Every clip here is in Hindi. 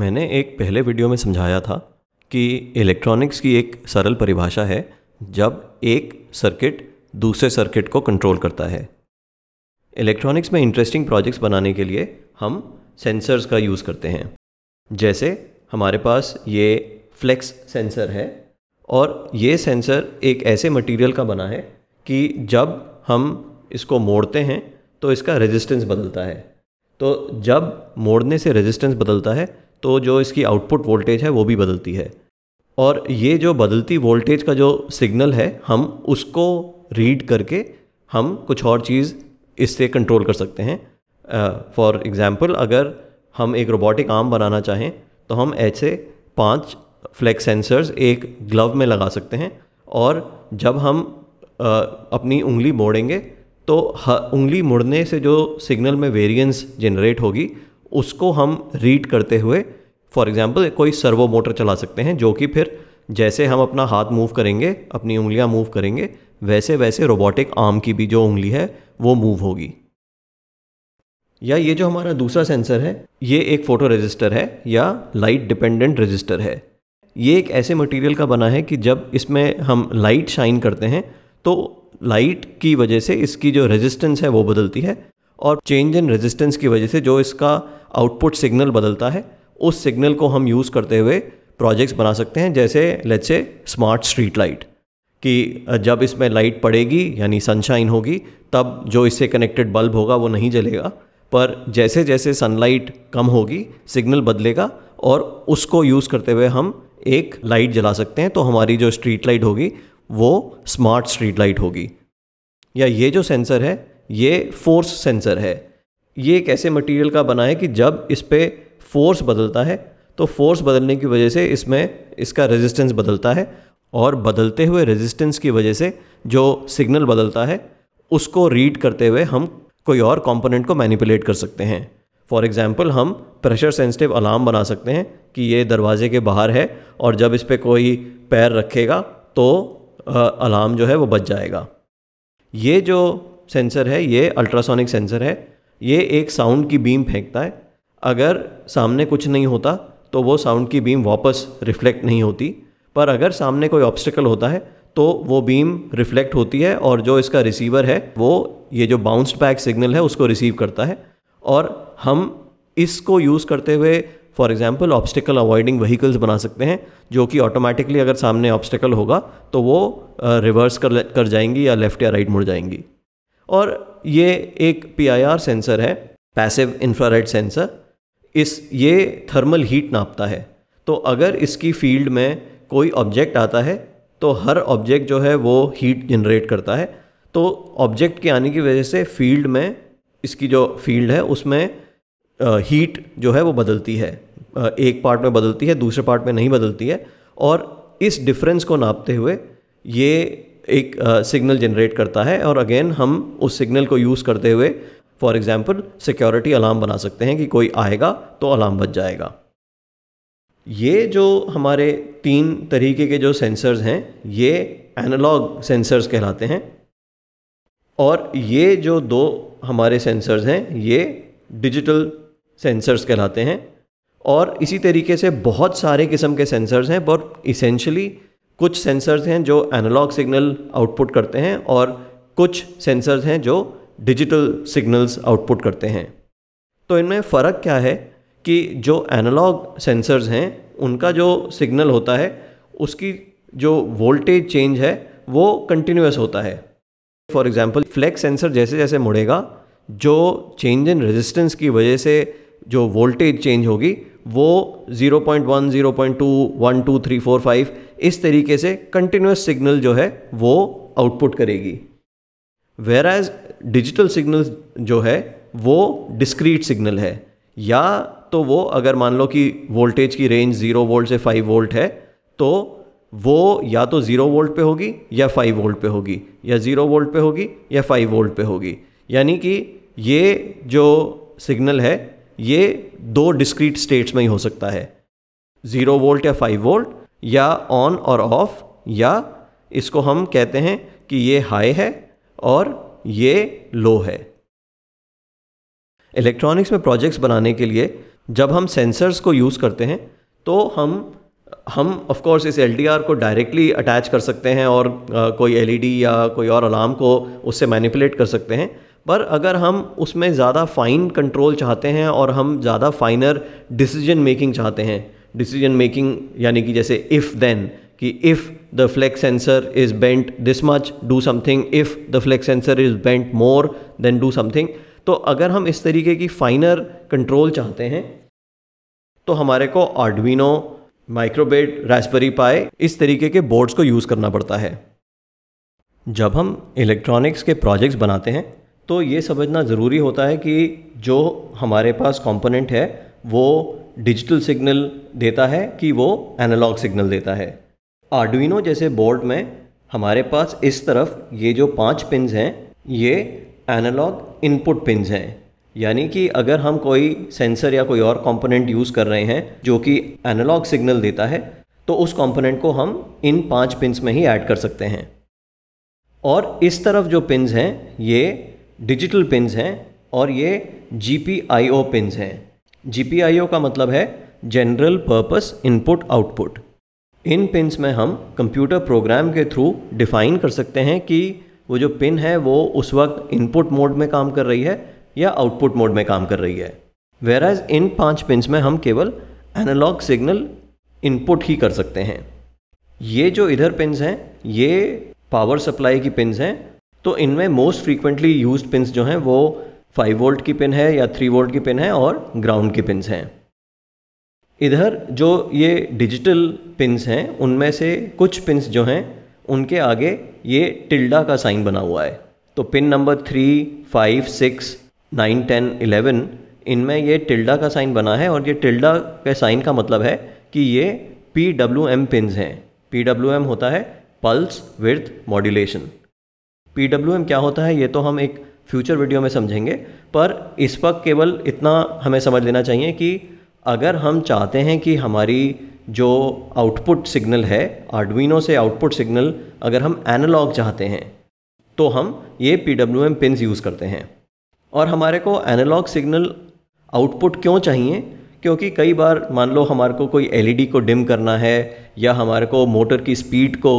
मैंने एक पहले वीडियो में समझाया था कि इलेक्ट्रॉनिक्स की एक सरल परिभाषा है जब एक सर्किट दूसरे सर्किट को कंट्रोल करता है इलेक्ट्रॉनिक्स में इंटरेस्टिंग प्रोजेक्ट्स बनाने के लिए हम सेंसर्स का यूज़ करते हैं जैसे हमारे पास ये फ्लेक्स सेंसर है और ये सेंसर एक ऐसे मटेरियल का बना है कि जब हम इसको मोड़ते हैं तो इसका रेजिस्टेंस बदलता है तो जब मोड़ने से रेजिस्टेंस बदलता है तो जो इसकी आउटपुट वोल्टेज है वो भी बदलती है और ये जो बदलती वोल्टेज का जो सिग्नल है हम उसको रीड करके हम कुछ और चीज़ इससे कंट्रोल कर सकते हैं फॉर एग्ज़ाम्पल अगर हम एक रोबोटिक आर्म बनाना चाहें तो हम ऐसे पांच फ्लैक्स सेंसर्स एक ग्लव में लगा सकते हैं और जब हम uh, अपनी उंगली मोड़ेंगे तो उंगली मुड़ने से जो सिग्नल में वेरिएंस जनरेट होगी उसको हम रीड करते हुए फॉर एग्ज़ाम्पल कोई सर्वो मोटर चला सकते हैं जो कि फिर जैसे हम अपना हाथ मूव करेंगे अपनी उंगलियां मूव करेंगे वैसे वैसे रोबोटिक आर्म की भी जो उंगली है वो मूव होगी या ये जो हमारा दूसरा सेंसर है ये एक फ़ोटो रजिस्टर है या लाइट डिपेंडेंट रजिस्टर है ये एक ऐसे मटेरियल का बना है कि जब इसमें हम लाइट शाइन करते हैं तो लाइट की वजह से इसकी जो रेजिस्टेंस है वो बदलती है और चेंज इन रेजिस्टेंस की वजह से जो इसका आउटपुट सिग्नल बदलता है उस सिग्नल को हम यूज़ करते हुए प्रोजेक्ट्स बना सकते हैं जैसे let's say smart street light कि जब इसमें लाइट पड़ेगी यानी सनशाइन होगी तब जो इससे कनेक्टेड बल्ब होगा वो नहीं जलेगा पर जैसे जैसे सनलाइट कम होगी सिग्नल बदलेगा और उसको यूज़ करते हुए हम एक लाइट जला सकते हैं तो हमारी जो स्ट्रीट लाइट होगी वो स्मार्ट स्ट्रीट लाइट होगी या ये जो सेंसर है ये फोर्स सेंसर है ये एक ऐसे मटेरियल का बना है कि जब इस पर फोर्स बदलता है तो फोर्स बदलने की वजह से इसमें इसका रेजिस्टेंस बदलता है और बदलते हुए रेजिस्टेंस की वजह से जो सिग्नल बदलता है उसको रीड करते हुए हम कोई और कंपोनेंट को मैनिपुलेट कर सकते हैं फॉर एग्ज़ाम्पल हम प्रेशर सेंसिटिव अलार्म बना सकते हैं कि ये दरवाजे के बाहर है और जब इस पर कोई पैर रखेगा तो अलार्म जो है वो बच जाएगा ये जो सेंसर है ये अल्ट्रासोनिक सेंसर है ये एक साउंड की बीम फेंकता है अगर सामने कुछ नहीं होता तो वो साउंड की बीम वापस रिफ्लेक्ट नहीं होती पर अगर सामने कोई ऑब्स्टिकल होता है तो वो बीम रिफ्लेक्ट होती है और जो इसका रिसीवर है वो ये जो बाउंस्ड बैक सिग्नल है उसको रिसीव करता है और हम इसको यूज़ करते हुए for example obstacle avoiding vehicles बना सकते हैं जो कि ऑटोमेटिकली अगर सामने ऑब्स्टिकल होगा तो वो रिवर्स कर कर जाएंगी या लेफ़्ट या राइट मुड़ जाएंगी और ये एक पीआईआर सेंसर है पैसिव इंफ्रारेड सेंसर इस ये थर्मल हीट नापता है तो अगर इसकी फील्ड में कोई ऑब्जेक्ट आता है तो हर ऑब्जेक्ट जो है वो हीट जनरेट करता है तो ऑब्जेक्ट के आने की वजह से फील्ड में इसकी जो फील्ड है उसमें हीट जो है वो बदलती है एक पार्ट में बदलती है दूसरे पार्ट में नहीं बदलती है और इस डिफरेंस को नापते हुए ये एक सिग्नल जनरेट करता है और अगेन हम उस सिग्नल को यूज़ करते हुए फॉर एग्ज़ाम्पल सिक्योरिटी अलार्म बना सकते हैं कि कोई आएगा तो अलार्म बच जाएगा ये जो हमारे तीन तरीके के जो सेंसर्स हैं ये एनालॉग सेंसर्स कहलाते हैं और ये जो दो हमारे सेंसर्स हैं ये डिजिटल सेंसर्स कहलाते हैं और इसी तरीके से बहुत सारे किस्म के सेंसर्स हैं बट इसेंशली कुछ सेंसर्स हैं जो एनालॉग सिग्नल आउटपुट करते हैं और कुछ सेंसर्स हैं जो डिजिटल सिग्नल्स आउटपुट करते हैं तो इनमें फ़र्क क्या है कि जो एनालॉग सेंसर्स हैं उनका जो सिग्नल होता है उसकी जो वोल्टेज चेंज है वो कंटिन्यूस होता है फॉर एग्ज़ाम्पल फ्लैक्स सेंसर जैसे जैसे मुड़ेगा जो चेंज इन रेजिस्टेंस की वजह से जो वोल्टेज चेंज होगी वो 0.1, 0.2, 1, 2, 3, 4, 5 इस तरीके से कंटिन्यूस सिग्नल जो है वो आउटपुट करेगी वेर एज डिजिटल सिग्नल जो है वो डिस्क्रीट सिग्नल है या तो वो अगर मान लो कि वोल्टेज की रेंज ज़ीरो वोल्ट से फाइव वोल्ट है तो वो या तो ज़ीरो वोल्ट पे होगी या फाइव वोल्ट पे होगी या ज़ीरो वोल्ट पे होगी या फाइव वोल्ट पे होगी यानी कि ये जो सिग्नल है ये दो डिस्क्रीट स्टेट्स में ही हो सकता है ज़ीरो वोल्ट या फाइव वोल्ट या ऑन और ऑफ या इसको हम कहते हैं कि ये हाई है और ये लो है इलेक्ट्रॉनिक्स में प्रोजेक्ट्स बनाने के लिए जब हम सेंसर्स को यूज़ करते हैं तो हम हम ऑफ कोर्स इस एल को डायरेक्टली अटैच कर सकते हैं और कोई एल e या कोई और अलार्म को उससे मैनिपुलेट कर सकते हैं पर अगर हम उसमें ज़्यादा फ़ाइन कंट्रोल चाहते हैं और हम ज़्यादा फाइनर डिसीजन मेकिंग चाहते हैं डिसीजन मेकिंग यानी कि जैसे इफ़ देन कि if the flex sensor is bent this much do something if the flex sensor is bent more then do something तो अगर हम इस तरीके की फाइनर कंट्रोल चाहते हैं तो हमारे को आर्डविनो माइक्रोबेट रास्परी पाए इस तरीके के बोर्ड्स को यूज़ करना पड़ता है जब हम इलेक्ट्रॉनिक्स के प्रोजेक्ट्स बनाते हैं तो ये समझना ज़रूरी होता है कि जो हमारे पास कंपोनेंट है वो डिजिटल सिग्नल देता है कि वो एनालॉग सिग्नल देता है आर्डुइनो जैसे बोर्ड में हमारे पास इस तरफ ये जो पांच पिन्स हैं ये एनालॉग इनपुट पिन्स हैं यानी कि अगर हम कोई सेंसर या कोई और कंपोनेंट यूज़ कर रहे हैं जो कि एनालॉग सिग्नल देता है तो उस कंपोनेंट को हम इन पांच पिन्स में ही ऐड कर सकते हैं और इस तरफ जो पिन्स हैं ये डिजिटल पिनस हैं और ये G P I O pins हैं जी पी आई ओ का मतलब है जनरल पर्पस इनपुट आउटपुट इन पिनस में हम कंप्यूटर प्रोग्राम के थ्रू डिफाइन कर सकते हैं कि वो जो पिन है वो उस वक्त इनपुट मोड में काम कर रही है या आउटपुट मोड में काम कर रही है वेर एज इन पांच पिनस में हम केवल एनालॉग सिग्नल इनपुट ही कर सकते हैं ये जो इधर पिनस हैं ये पावर सप्लाई की पिन्स हैं तो इनमें मोस्ट फ्रीक्वेंटली यूज पिन जो हैं वो फाइव वोल्ट की पिन है या थ्री वोल्ट की पिन है और ग्राउंड की पिनस हैं इधर जो ये डिजिटल पिनस हैं उनमें से कुछ पिनस जो हैं उनके आगे ये टिल्डा का साइन बना हुआ है तो pin number three five six nine ten eleven इनमें ये टिल्डा का साइन बना है और ये टिल्डा के साइन का मतलब है कि ये पी डब्ल्यू एम पिन हैं पी डब्ल्यू एम होता है पल्स विथ मॉड्यूलेशन पी क्या होता है ये तो हम एक फ्यूचर वीडियो में समझेंगे पर इस वक्त केवल इतना हमें समझ लेना चाहिए कि अगर हम चाहते हैं कि हमारी जो आउटपुट सिग्नल है आर्डविनो से आउटपुट सिग्नल अगर हम एनालॉग चाहते हैं तो हम ये P W M pin use करते हैं और हमारे को एनालॉग सिग्नल आउटपुट क्यों चाहिए क्योंकि कई बार मान लो हमारे को कोई एलईडी को डिम करना है या हमारे को मोटर की स्पीड को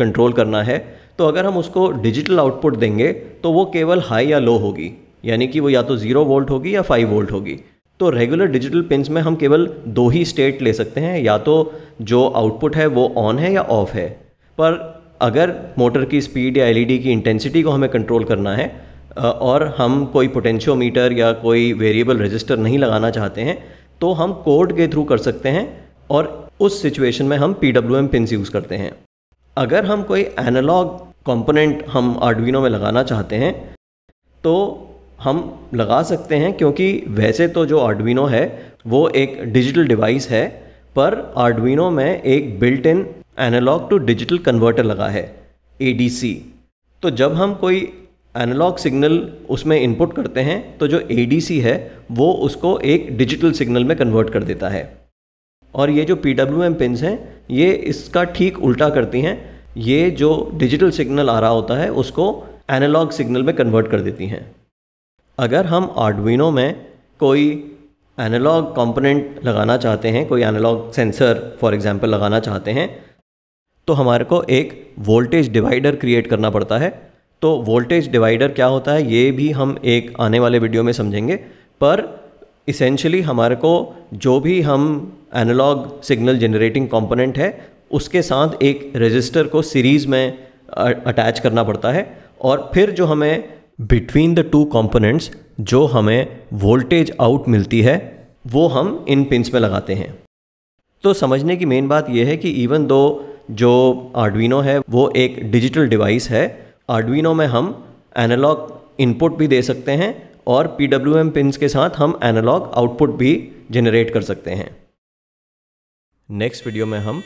कंट्रोल करना है तो अगर हम उसको डिजिटल आउटपुट देंगे तो वो केवल हाई या लो होगी यानी कि वो या तो ज़ीरो वोल्ट होगी या फाइव वोल्ट होगी तो रेगुलर डिजिटल पिंस में हम केवल दो ही स्टेट ले सकते हैं या तो जो आउटपुट है वो ऑन है या ऑफ है पर अगर मोटर की स्पीड या एलईडी e की इंटेंसिटी को हमें कंट्रोल करना है और हम कोई पोटेंशियोमीटर या कोई वेरिएबल रजिस्टर नहीं लगाना चाहते हैं तो हम कोड के थ्रू कर सकते हैं और उस सिचुएशन में हम पी पिंस यूज़ करते हैं अगर हम कोई एनालॉग कंपोनेंट हम आर्डविनो में लगाना चाहते हैं तो हम लगा सकते हैं क्योंकि वैसे तो जो आर्डविनो है वो एक डिजिटल डिवाइस है पर आर्डविनो में एक built in analog to digital converter लगा है ए तो जब हम कोई एनालॉग सिग्नल उसमें इनपुट करते हैं तो जो ए है वो उसको एक डिजिटल सिग्नल में कन्वर्ट कर देता है और ये जो पी डब्ल्यू एम पिन हैं ये इसका ठीक उल्टा करती हैं ये जो डिजिटल सिग्नल आ रहा होता है उसको एनालॉग सिग्नल में कन्वर्ट कर देती हैं अगर हम आर्डविनो में कोई एनालॉग कंपोनेंट लगाना चाहते हैं कोई एनालॉग सेंसर फॉर एग्जांपल लगाना चाहते हैं तो हमारे को एक वोल्टेज डिवाइडर क्रिएट करना पड़ता है तो वोल्टेज डिवाइडर क्या होता है ये भी हम एक आने वाले वीडियो में समझेंगे पर इसेंशली हमारे को जो भी हम एनालॉग सिग्नल जनरेटिंग कंपोनेंट है उसके साथ एक रजिस्टर को सीरीज़ में अटैच करना पड़ता है और फिर जो हमें बिटवीन द टू कंपोनेंट्स जो हमें वोल्टेज आउट मिलती है वो हम इन पिंस में लगाते हैं तो समझने की मेन बात यह है कि इवन दो जो आर्डविनो है वो एक डिजिटल डिवाइस है आर्डविनो में हम एनालॉग इनपुट भी दे सकते हैं और पी डब्ल्यू एम पिंस के साथ हम एनालॉग आउटपुट भी जनरेट कर सकते हैं नेक्स्ट वीडियो में हम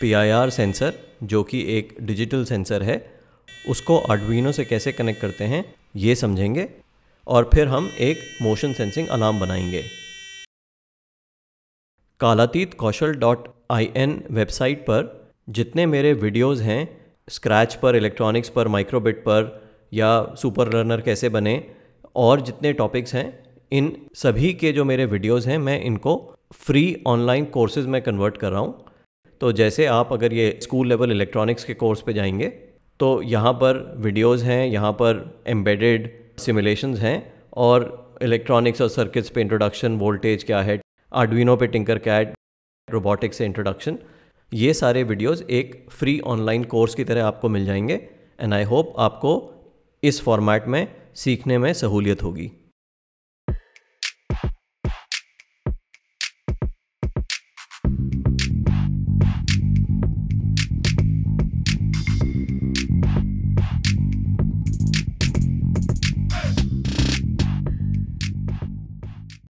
पी सेंसर जो कि एक डिजिटल सेंसर है उसको आर्डुइनो से कैसे कनेक्ट करते हैं ये समझेंगे और फिर हम एक मोशन सेंसिंग अलार्म बनाएंगे Kalatit Kaushal dot I N website पर जितने मेरे वीडियोस हैं स्क्रैच पर इलेक्ट्रॉनिक्स पर माइक्रोबिट पर या सुपर लर्नर कैसे बने और जितने टॉपिक्स हैं इन सभी के जो मेरे वीडियोस हैं मैं इनको फ्री ऑनलाइन कोर्सेज में कन्वर्ट कर रहा हूँ तो जैसे आप अगर ये स्कूल लेवल इलेक्ट्रॉनिक्स के कोर्स पे जाएंगे तो यहाँ पर वीडियोस हैं यहाँ पर एम्बेडेड सिमुलेशंस हैं और इलेक्ट्रॉनिक्स और सर्किट्स पे इंट्रोडक्शन वोल्टेज क्या है आर्डविनो पे टिंकर कैट रोबोटिक्स से इंट्रोडक्शन ये सारे वीडियोस एक फ्री ऑनलाइन कोर्स की तरह आपको मिल जाएंगे एंड आई होप आपको इस फॉर्मेट में सीखने में सहूलियत होगी